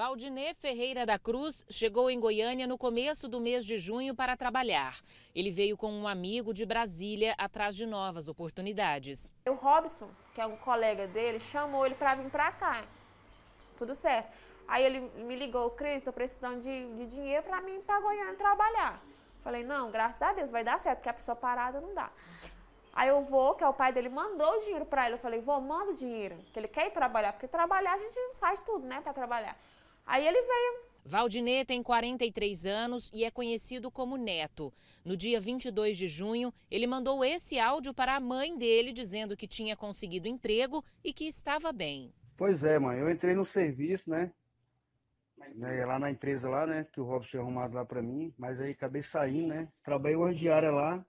Valdinê Ferreira da Cruz chegou em Goiânia no começo do mês de junho para trabalhar. Ele veio com um amigo de Brasília atrás de novas oportunidades. O Robson, que é um colega dele, chamou ele para vir para cá. Tudo certo. Aí ele me ligou, Cris, estou precisando de, de dinheiro para mim para Goiânia trabalhar. Falei, não, graças a Deus, vai dar certo, porque a pessoa parada não dá. Aí eu vou, que é o pai dele, mandou o dinheiro para ele. Eu falei, vou, manda o dinheiro, que ele quer ir trabalhar, porque trabalhar a gente faz tudo, né, para trabalhar. Aí ele veio Valdinê tem 43 anos e é conhecido como Neto. No dia 22 de junho, ele mandou esse áudio para a mãe dele dizendo que tinha conseguido emprego e que estava bem. Pois é, mãe, eu entrei no serviço, né? né lá na empresa lá, né, que o Robson tinha arrumado lá para mim, mas aí acabei saindo, né? Trabalhei uma diária lá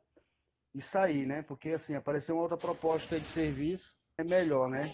e saí, né? Porque assim, apareceu uma outra proposta de serviço, é melhor, né?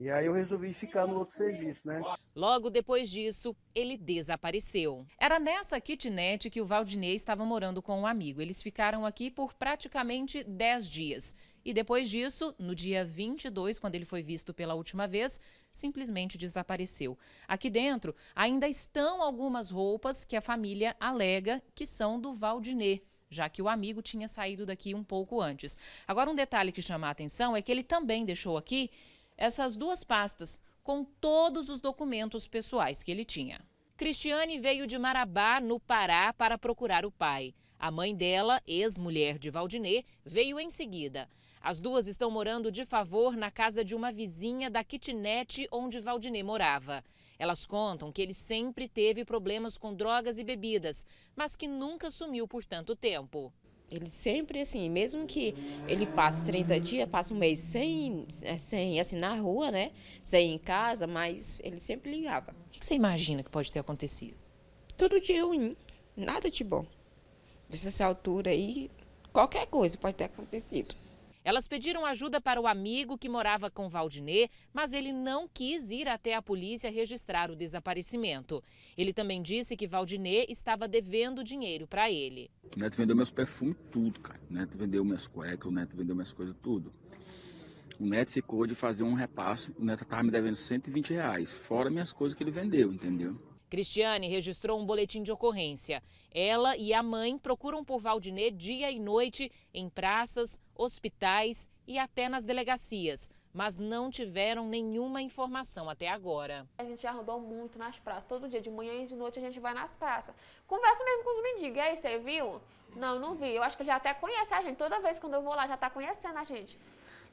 E aí eu resolvi ficar no outro serviço, né? Logo depois disso, ele desapareceu. Era nessa kitnet que o Valdinei estava morando com um amigo. Eles ficaram aqui por praticamente 10 dias. E depois disso, no dia 22, quando ele foi visto pela última vez, simplesmente desapareceu. Aqui dentro ainda estão algumas roupas que a família alega que são do Valdinei já que o amigo tinha saído daqui um pouco antes. Agora, um detalhe que chama a atenção é que ele também deixou aqui essas duas pastas com todos os documentos pessoais que ele tinha. Cristiane veio de Marabá, no Pará, para procurar o pai. A mãe dela, ex-mulher de Valdinê, veio em seguida. As duas estão morando de favor na casa de uma vizinha da kitnet onde Valdinê morava. Elas contam que ele sempre teve problemas com drogas e bebidas, mas que nunca sumiu por tanto tempo. Ele sempre, assim, mesmo que ele passe 30 dias, passe um mês sem, é, sem assim, na rua, né? Sem em casa, mas ele sempre ligava. O que você imagina que pode ter acontecido? Tudo de ruim, nada de bom. Nessa altura aí, qualquer coisa pode ter acontecido. Elas pediram ajuda para o amigo que morava com Valdinê, mas ele não quis ir até a polícia registrar o desaparecimento. Ele também disse que Valdinê estava devendo dinheiro para ele. O Neto vendeu meus perfumes, tudo, cara. O Neto vendeu minhas cuecas, o Neto vendeu minhas coisas, tudo. O Neto ficou de fazer um repasso. o Neto estava me devendo 120 reais, fora minhas coisas que ele vendeu, entendeu? Cristiane registrou um boletim de ocorrência. Ela e a mãe procuram por Valdinê dia e noite em praças, hospitais e até nas delegacias, mas não tiveram nenhuma informação até agora. A gente já rodou muito nas praças, todo dia, de manhã e de noite a gente vai nas praças. Conversa mesmo com os mendigos, e aí, você viu? Não, não vi. Eu acho que ele já até conhece a gente, toda vez quando eu vou lá já está conhecendo a gente.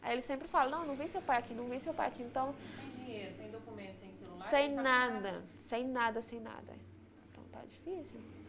Aí ele sempre fala, não, não vi seu pai aqui, não vi seu pai aqui, então... Sem dinheiro, sem documento, sem celular? Sem nada sem nada, sem nada. Então tá difícil.